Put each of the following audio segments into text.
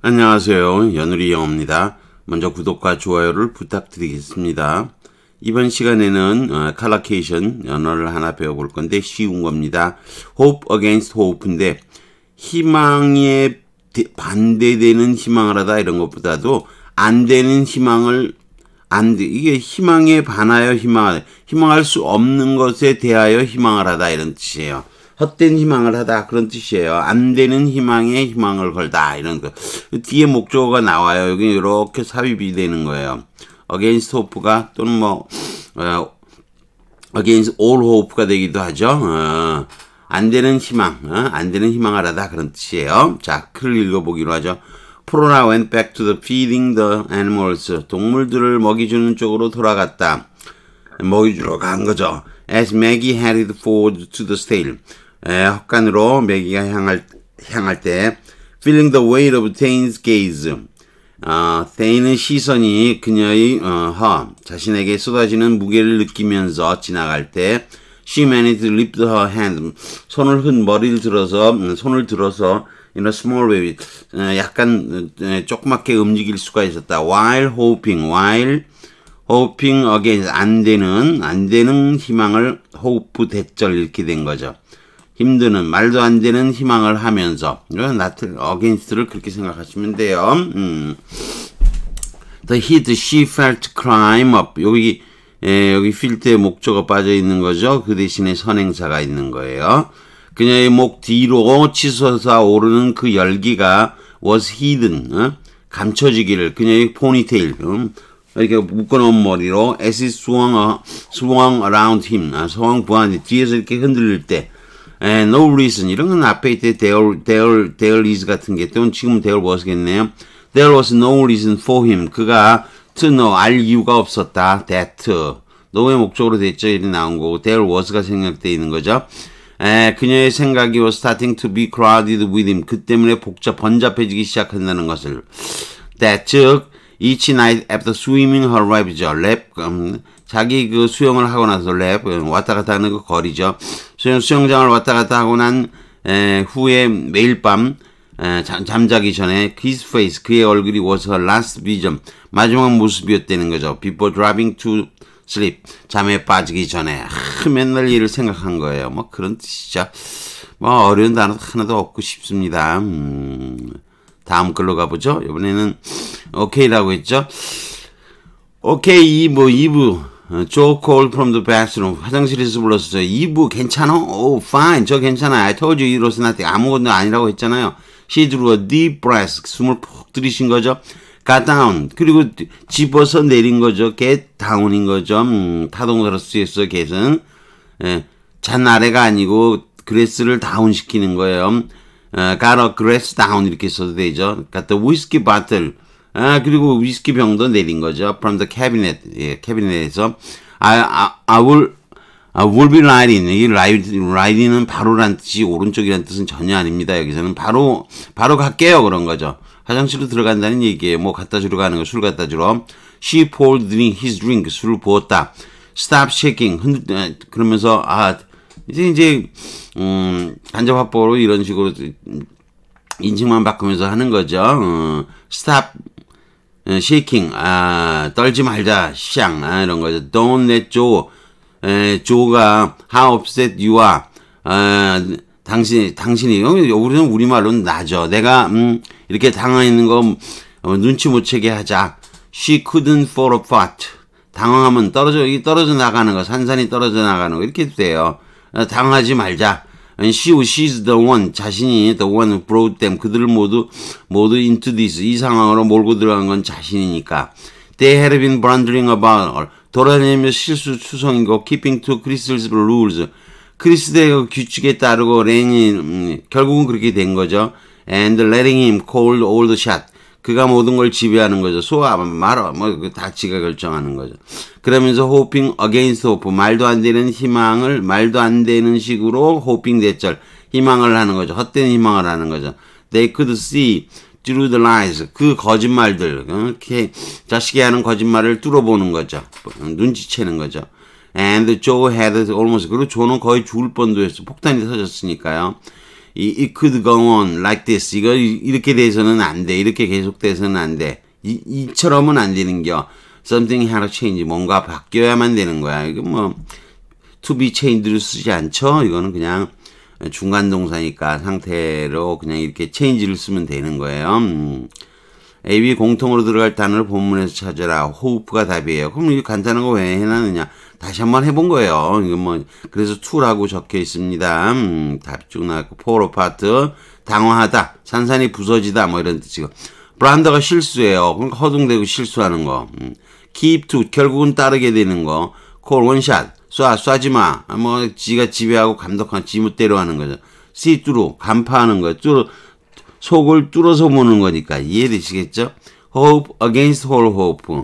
안녕하세요. 연우리 영어입니다. 먼저 구독과 좋아요를 부탁드리겠습니다. 이번 시간에는 칼라케이션 어, 연어를 하나 배워볼 건데 쉬운 겁니다. hope against hope인데 희망에 반대되는 희망을 하다 이런 것보다도 안 되는 희망을 안 돼. 이게 희망에 반하여 희망 희망할 수 없는 것에 대하여 희망을 하다 이런 뜻이에요. 헛된 희망을 하다 그런 뜻이에요. 안 되는 희망에 희망을 걸다 이런 거. 뒤에 목적어가 나와요. 여기 이렇게 삽입이 되는 거예요. against hope가 또는 뭐 어, against all hope가 되기도 하죠. 어, 안 되는 희망, 어, 안 되는 희망을 하다 그런 뜻이에요. 자, 글을 읽어보기로 하죠. 프로나 went back to the feeding the animals. 동물들을 먹이주는 쪽으로 돌아갔다. 먹이주러 간 거죠. As Maggie headed forward to the s t a l e 에, 헛간으로 메기가 향할, 향할 때 Feeling the weight of Thane's gaze 아, 테인은 시선이 그녀의 어, 허, 자신에게 쏟아지는 무게를 느끼면서 지나갈 때 She managed to lift her hand. 손을 흔 머리를 들어서 손을 들어서 in a small way 약간 조그맣게 움직일 수가 있었다. While hoping, while hoping against 안 되는 안 되는 희망을 hope 대절 이렇게 된 거죠. 힘드는 말도 안 되는 희망을 하면서 나틀 어게인스트를 그렇게 생각하시면 돼요. 음. The heat she felt climb up 여기 예, 여기 필드에 목적어 빠져 있는 거죠. 그 대신에 선행사가 있는 거예요. 그녀의 목 뒤로 치솟아 오르는 그 열기가 was hidden 어? 감춰지기를 그녀의 포니테일 음, 이렇게 묶어놓은 머리로 as it swung, 어, swung around him 아, 서왕 부안이 뒤에서 이렇게 흔들릴 때 no reason 이런 건 앞에 있대 there there there is 같은 게 때문에 지금 there was겠네요. There was no reason for him. 그가 to know 알 이유가 없었다. That 너의 목적으로 됐죠. 이렇게 나온 거고 there was가 생략되어 있는 거죠. 에, 그녀의 생각이 was starting to be crowded with him. 그 때문에 복잡 번잡해지기 시작한다는 것을. That 즉 each night after swimming her rap이죠. 랩 음, 자기 그 수영을 하고 나서 랩 왔다 갔다 하는 그 거리죠. 수영장을 왔다 갔다 하고 난 에, 후에 매일 밤 에, 잠, 잠자기 전에 his face 그의 얼굴이 was her last vision 마지막 모습이었다는 거죠. Before driving to sleep 잠에 빠지기 전에 아, 맨날 일을 생각한 거예요. 뭐 그런 진짜 뭐 어려운 단어 하나도 없고 싶습니다. 음, 다음 글로 가보죠. 이번에는 오케이라고 했죠. 오케이 2부 2부 Joe Cole from the bathroom. 화장실에서 불렀어요. 2부 괜찮아? Oh, fine. 저 괜찮아. I told you it was nothing. 아무것도 아니라고 했잖아요. She drew a deep breath. 숨을 푹 들이신 거죠. Got down. 그리고 집어서 내린 거죠. Get down인 거죠. 음, 타동사로 쓰였어, get은. 예, 잔 아래가 아니고 그레스를 다운시키는 거예요. 어, got a grass down 이렇게 써도 되죠. Got the whiskey bottle. 아, 그리고 위스키 병도 내린 거죠. From the cabinet. 예, 캐비넷에서. I, I, I will, I 아, will be riding. 이 ride, riding은 바로란 뜻이 오른쪽이란 뜻은 전혀 아닙니다. 여기서는 바로, 바로 갈게요. 그런 거죠. 화장실로 들어간다는 얘기예요. 뭐 갖다 주러 가는 거, 술 갖다 주러. She poured drink, his drink, 술을 부었다. Stop shaking, 흔들, 아, 그러면서, 아, 이제, 이제, 음, 간접화법으로 이런 식으로 인증만 바꾸면서 하는 거죠. 음, stop 쉐 h a 아, 떨지 말자, 샹, 아, 이런 거죠. Don't let Joe, 에, Joe가 how upset you are, 아, 당신, 당신이, 어, 우리는 우리말로는 나죠. 내가, 음, 이렇게 당황있는 거 어, 눈치 못 채게 하자. She couldn't fall apart. 당황하면 떨어져, 떨어져 나가는 거, 산산이 떨어져 나가는 거, 이렇게 돼요. 어, 당하지 말자. And she, she's the one, 자신이 the one who brought them. 그들 모두, 모두 into this. 이 상황으로 몰고 들어간 건 자신이니까. They had been blundering about her. 돌아다니며 실수 추성이고, keeping to Chris's rules. 크리스의 규칙에 따르고, 레인이, 음, 결국은 그렇게 된 거죠. And letting him call all the shot. 그가 모든 걸 지배하는 거죠. 소화, 말어, 뭐, 그 다 지가 결정하는 거죠. 그러면서 호핑 어게인스 호프, 말도 안 되는 희망을, 말도 안 되는 식으로 호핑 대절, 희망을 하는 거죠. 헛된 희망을 하는 거죠. They could see through the lies. 그 거짓말들, 이렇게 자식이 하는 거짓말을 뚫어보는 거죠. 눈치채는 거죠. And Joe had almost, 그리고 조는 거의 죽을 뻔도 했어. 폭탄이 터졌으니까요. 이, it could go on like this. 이거 이렇게 돼서는 안 돼. 이렇게 계속돼서는 안 돼. 이, 이처럼은 안 되는겨. something had t change. 뭔가 바뀌어야만 되는 거야. 이거 뭐 to be changed를 쓰지 않죠. 이거는 그냥 중간 동사니까 상태로 그냥 이렇게 change를 쓰면 되는 거예요. 음. AB 공통으로 들어갈 단어를 본문에서 찾아라. 호흡가 답이에요. 그럼 이 간단한 거 왜 해놨느냐? 다시 한 번 해본 거예요. 이거 뭐 그래서 투라고 적혀 있습니다. 음, 답쭉 나왔고 포로 파트 당황하다, 산산이 부서지다 뭐 이런 뜻이고 브란더가 실수예요. 그러니까 허둥대고 실수하는 거. 음, keep to 결국은 따르게 되는 거. 콜 원샷 쏴 쏴지 마. 아, 뭐 지가 지배하고 감독한 지무대로 하는 거죠. see through 간파하는 거. 뚫어 속을 뚫어서 보는 거니까 이해되시겠죠? hope against all hope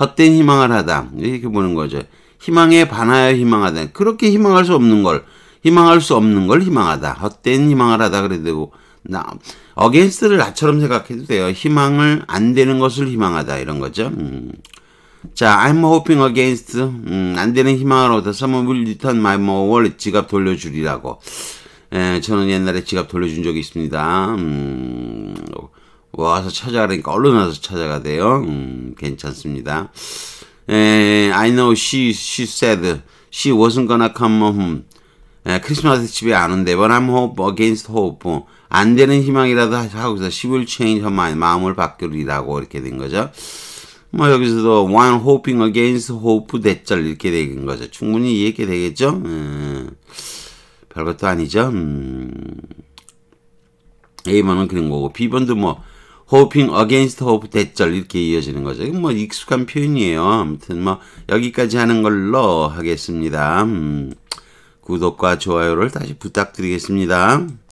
헛된 희망을 하다 이렇게 보는 거죠. 희망에 반하여 희망하다. 그렇게 희망할 수 없는 걸 희망할 수 없는 걸 희망하다. 헛된 희망을 하다 그래도 되고 나 어게인스트를 나처럼 생각해도 돼요. 희망을 안 되는 것을 희망하다 이런 거죠. 음. 자, I'm hoping against 음, 안 되는 희망을 얻어 someone will return my wallet 지갑 돌려주리라고. 예, 저는 옛날에 지갑 돌려준 적이 있습니다. 음, 와서 찾아가니까 얼른 와서 찾아가돼요 음, 괜찮습니다. I know she she said she wasn't gonna come home. 크리스마스 집에 안 온대. But I'm hope against hope. 안 되는 희망이라도 하고서 she will change her mind. 마음을 바꾸리라고 이렇게 된 거죠. 뭐 여기서도 one hoping against hope 대절 이렇게 된 거죠. 충분히 이해가 되겠죠? 음, 별것도 아니죠. 음. A번은 그런 거고 B번도 뭐 hoping against hope 대절 이렇게 이어지는 거죠. 뭐 익숙한 표현이에요. 아무튼 뭐 여기까지 하는 걸로 하겠습니다. 음, 구독과 좋아요를 다시 부탁드리겠습니다.